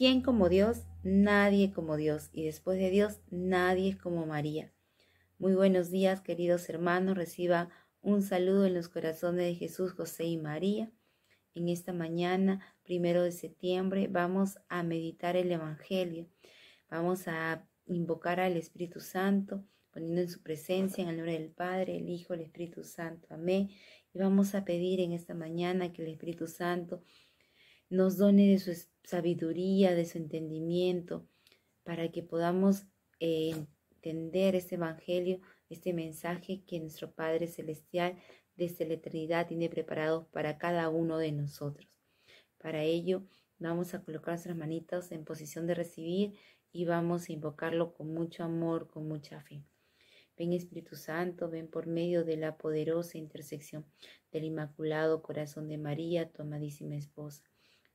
¿Quién como Dios? Nadie como Dios. Y después de Dios, nadie como María. Muy buenos días, queridos hermanos. Reciba un saludo en los corazones de Jesús, José y María. En esta mañana, primero de septiembre, vamos a meditar el Evangelio. Vamos a invocar al Espíritu Santo, poniendo en su presencia, en el nombre del Padre, el Hijo, el Espíritu Santo. Amén. Y vamos a pedir en esta mañana que el Espíritu Santo nos done de su sabiduría, de su entendimiento, para que podamos eh, entender este Evangelio, este mensaje que nuestro Padre Celestial desde la eternidad tiene preparado para cada uno de nosotros. Para ello, vamos a colocar nuestras manitas en posición de recibir y vamos a invocarlo con mucho amor, con mucha fe. Ven Espíritu Santo, ven por medio de la poderosa intersección del Inmaculado Corazón de María, tu amadísima esposa.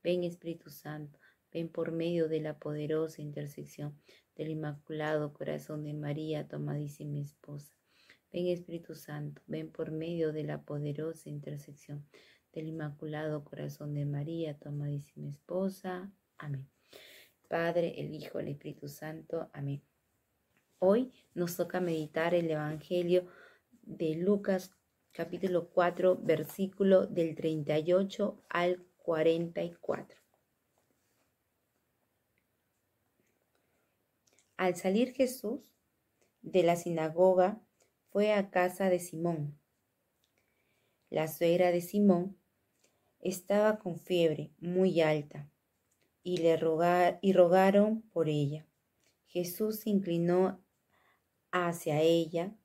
Ven Espíritu Santo, ven por medio de la poderosa intersección del Inmaculado Corazón de María, tomadísima esposa. Ven Espíritu Santo, ven por medio de la poderosa intersección del Inmaculado Corazón de María, tomadísima esposa. Amén. Padre, el Hijo, el Espíritu Santo. Amén. Hoy nos toca meditar el Evangelio de Lucas capítulo 4, versículo del 38 al 44. Al salir Jesús de la sinagoga, fue a casa de Simón. La suegra de Simón estaba con fiebre muy alta y le rogaron por ella. Jesús se inclinó hacia ella,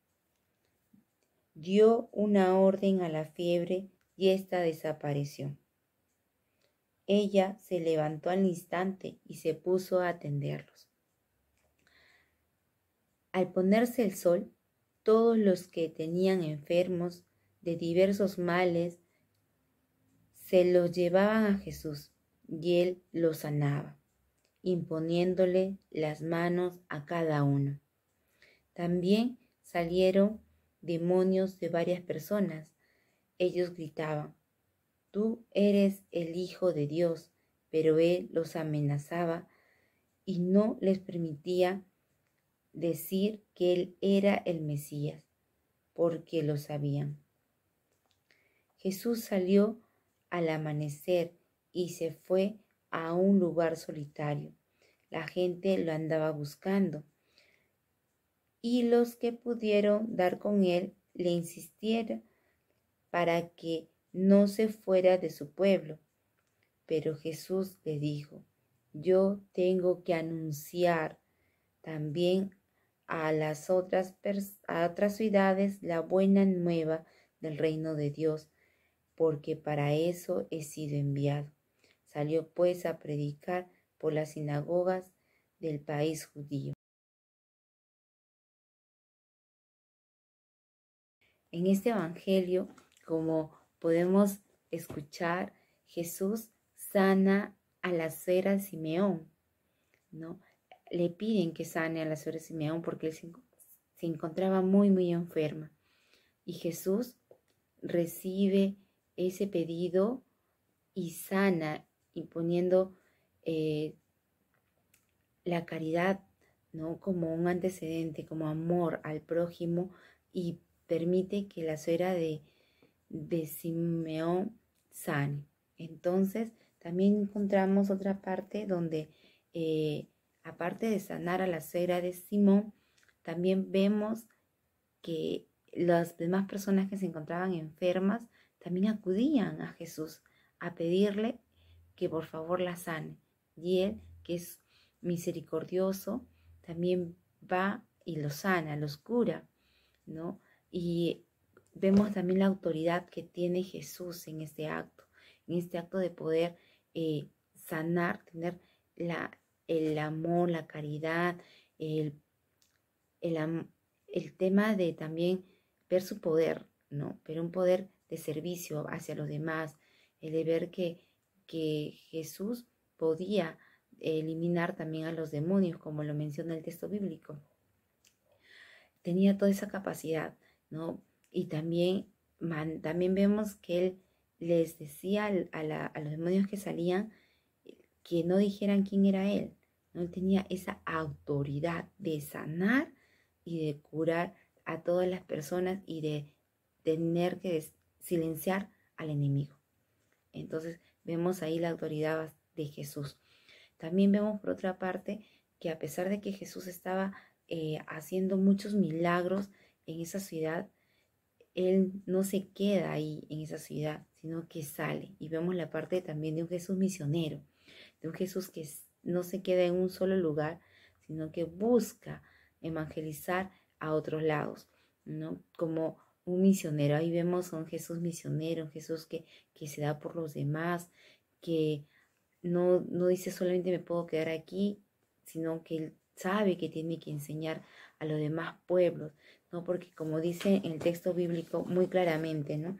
dio una orden a la fiebre y esta desapareció. Ella se levantó al instante y se puso a atenderlos. Al ponerse el sol, todos los que tenían enfermos de diversos males se los llevaban a Jesús y él los sanaba, imponiéndole las manos a cada uno. También salieron demonios de varias personas. Ellos gritaban, tú eres el Hijo de Dios, pero él los amenazaba y no les permitía decir que él era el Mesías, porque lo sabían. Jesús salió al amanecer y se fue a un lugar solitario. La gente lo andaba buscando y los que pudieron dar con él le insistieron para que no se fuera de su pueblo. Pero Jesús le dijo, yo tengo que anunciar también a las otras, otras ciudades la buena nueva del reino de Dios, porque para eso he sido enviado. Salió pues a predicar por las sinagogas del país judío. En este Evangelio, como podemos escuchar Jesús sana a la suegra Simeón, ¿no? Le piden que sane a la suegra de Simeón porque él se, encontraba muy, muy enferma. Y Jesús recibe ese pedido y sana, imponiendo eh, la caridad ¿no? como un antecedente, como amor al prójimo y permite que la suegra de, de Simeón sane, Entonces, también encontramos otra parte donde, eh, aparte de sanar a la suegra de Simón, también vemos que las demás personas que se encontraban enfermas también acudían a Jesús a pedirle que por favor la sane. Y él, que es misericordioso, también va y los sana, los cura, ¿no? Y vemos también la autoridad que tiene Jesús en este acto, en este acto de poder eh, sanar, tener la, el amor, la caridad, el, tema de también ver su poder, ¿no? Pero un poder de servicio hacia los demás, el de ver que, que Jesús podía eliminar también a los demonios, como lo menciona el texto bíblico. Tenía toda esa capacidad, ¿no? Y también, también vemos que él les decía a, los demonios que salían eh, que no dijeran quién era él. ¿no? Él tenía esa autoridad de sanar y de curar a todas las personas y de tener que silenciar al enemigo. Entonces vemos ahí la autoridad de Jesús. También vemos por otra parte que a pesar de que Jesús estaba eh, haciendo muchos milagros en esa ciudad, él no se queda ahí en esa ciudad, sino que sale. Y vemos la parte también de un Jesús misionero, de un Jesús que no se queda en un solo lugar, sino que busca evangelizar a otros lados, ¿no? Como un misionero. Ahí vemos a un Jesús misionero, un Jesús que, se da por los demás, que no, no dice solamente me puedo quedar aquí, sino que él sabe que tiene que enseñar a los demás pueblos, ¿no? Porque como dice el texto bíblico muy claramente, ¿no?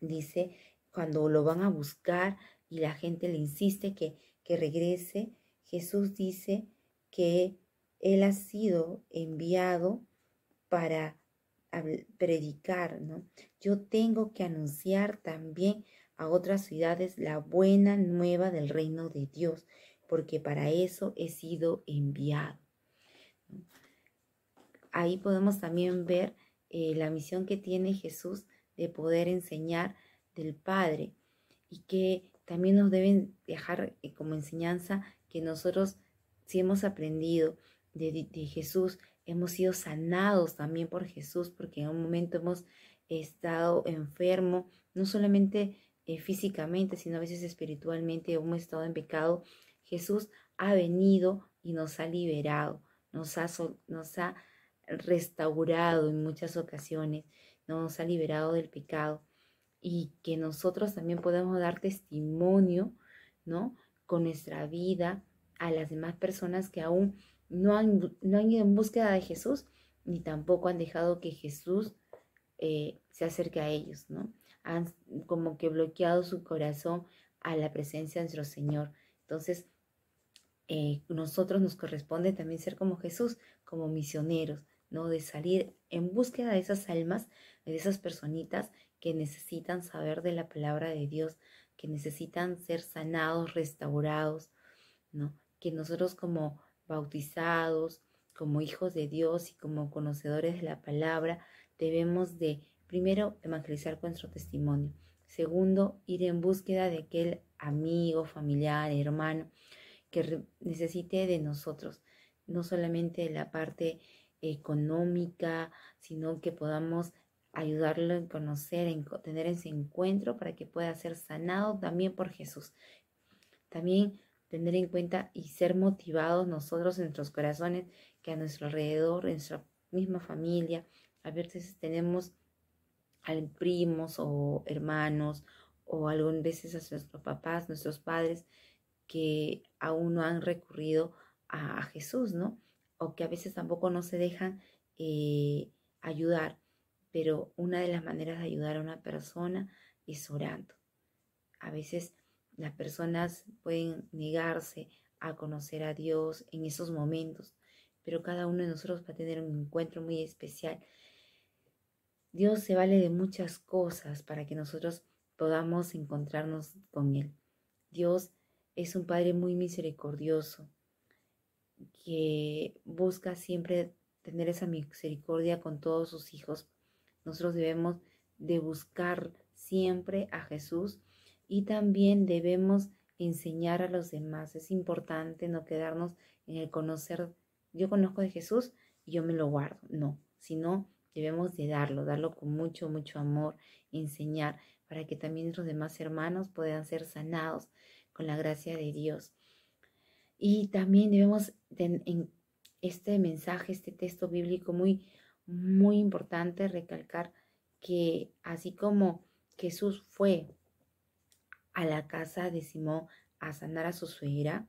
Dice, cuando lo van a buscar y la gente le insiste que, que regrese, Jesús dice que Él ha sido enviado para predicar, ¿no? Yo tengo que anunciar también a otras ciudades la buena nueva del reino de Dios porque para eso he sido enviado. Ahí podemos también ver eh, la misión que tiene Jesús de poder enseñar del Padre y que también nos deben dejar eh, como enseñanza que nosotros si hemos aprendido de, Jesús, hemos sido sanados también por Jesús porque en un momento hemos estado enfermo, no solamente eh, físicamente, sino a veces espiritualmente, hemos estado en pecado Jesús ha venido y nos ha liberado, nos ha, nos ha restaurado en muchas ocasiones, nos ha liberado del pecado y que nosotros también podemos dar testimonio, ¿no? Con nuestra vida a las demás personas que aún no han, ido en búsqueda de Jesús, ni tampoco han dejado que Jesús eh, se acerque a ellos, ¿no? Han como que bloqueado su corazón a la presencia de nuestro Señor. Entonces, eh, nosotros nos corresponde también ser como Jesús, como misioneros, ¿no? De salir en búsqueda de esas almas, de esas personitas que necesitan saber de la palabra de Dios, que necesitan ser sanados, restaurados, ¿no? Que nosotros como bautizados, como hijos de Dios y como conocedores de la palabra, debemos de, primero, evangelizar con nuestro testimonio. Segundo, ir en búsqueda de aquel amigo, familiar, hermano que necesite de nosotros, no solamente la parte económica, sino que podamos ayudarlo en conocer, en tener ese encuentro para que pueda ser sanado también por Jesús. También tener en cuenta y ser motivados nosotros en nuestros corazones, que a nuestro alrededor, en nuestra misma familia, a veces tenemos a primos o hermanos o algunas veces a nuestros papás, nuestros padres, que aún no han recurrido a, Jesús, ¿no? O que a veces tampoco no se dejan eh, ayudar. Pero una de las maneras de ayudar a una persona es orando. A veces las personas pueden negarse a conocer a Dios en esos momentos, pero cada uno de nosotros va a tener un encuentro muy especial. Dios se vale de muchas cosas para que nosotros podamos encontrarnos con Él. Dios es un Padre muy misericordioso, que busca siempre tener esa misericordia con todos sus hijos. Nosotros debemos de buscar siempre a Jesús y también debemos enseñar a los demás. Es importante no quedarnos en el conocer, yo conozco de Jesús y yo me lo guardo, no, sino debemos de darlo, darlo con mucho, mucho amor, enseñar para que también los demás hermanos puedan ser sanados, con la gracia de Dios. Y también debemos en, este mensaje, este texto bíblico muy, muy importante recalcar que así como Jesús fue a la casa de Simón a sanar a su suegra,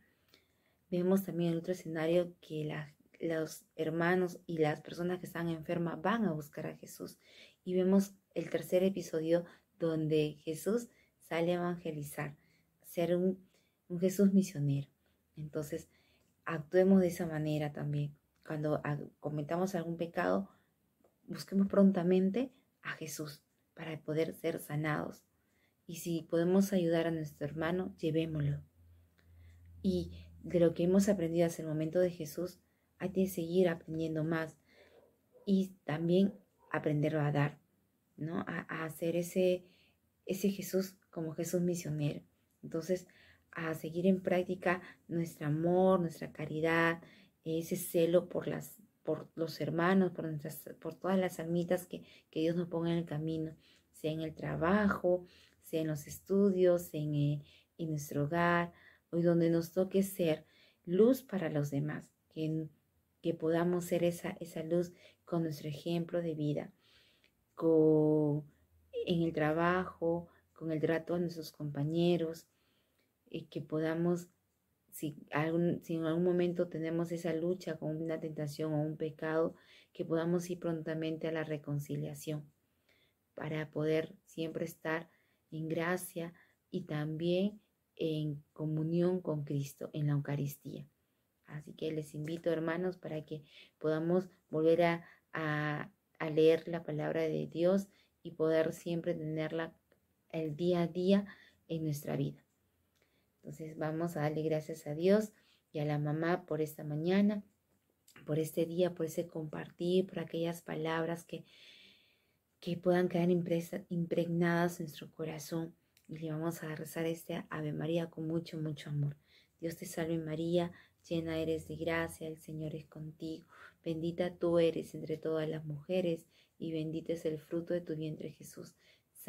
vemos también en otro escenario que los hermanos y las personas que están enfermas van a buscar a Jesús. Y vemos el tercer episodio donde Jesús sale a evangelizar ser un, Jesús misionero. Entonces, actuemos de esa manera también. Cuando cometamos algún pecado, busquemos prontamente a Jesús para poder ser sanados. Y si podemos ayudar a nuestro hermano, llevémoslo. Y de lo que hemos aprendido hasta el momento de Jesús, hay que seguir aprendiendo más y también aprender a dar, ¿no? A, a hacer ese, ese Jesús como Jesús misionero. Entonces, a seguir en práctica nuestro amor, nuestra caridad, ese celo por, los hermanos, por, todas las almitas que, que Dios nos ponga en el camino, sea en el trabajo, sea en los estudios, eh, en, nuestro hogar, hoy donde nos toque ser luz para los demás, que, podamos ser esa, luz con nuestro ejemplo de vida, en el trabajo, con el trato a nuestros compañeros, y eh, que podamos, si, algún, si en algún momento tenemos esa lucha con una tentación o un pecado, que podamos ir prontamente a la reconciliación para poder siempre estar en gracia y también en comunión con Cristo en la Eucaristía. Así que les invito, hermanos, para que podamos volver a, a leer la palabra de Dios y poder siempre tenerla el día a día en nuestra vida. Entonces vamos a darle gracias a Dios y a la mamá por esta mañana, por este día, por ese compartir, por aquellas palabras que, que puedan quedar impregnadas en nuestro corazón. Y le vamos a rezar este Ave María con mucho, mucho amor. Dios te salve María, llena eres de gracia, el Señor es contigo. Bendita tú eres entre todas las mujeres y bendito es el fruto de tu vientre Jesús.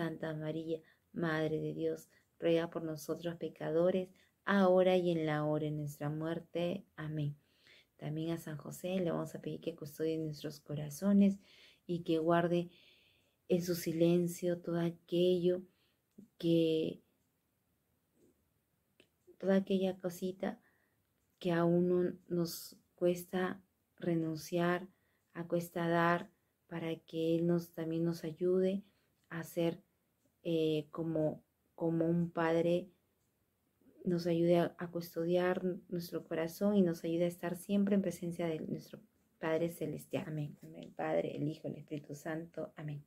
Santa María, Madre de Dios, ruega por nosotros pecadores, ahora y en la hora de nuestra muerte. Amén. También a San José le vamos a pedir que custodie nuestros corazones y que guarde en su silencio todo aquello que, toda aquella cosita que a uno nos cuesta renunciar, a cuesta dar, para que Él nos, también nos ayude a ser eh, como, como un Padre nos ayude a, a, custodiar nuestro corazón y nos ayude a estar siempre en presencia de nuestro Padre Celestial. Amén. Amén. Padre, el Hijo, el Espíritu Santo. Amén.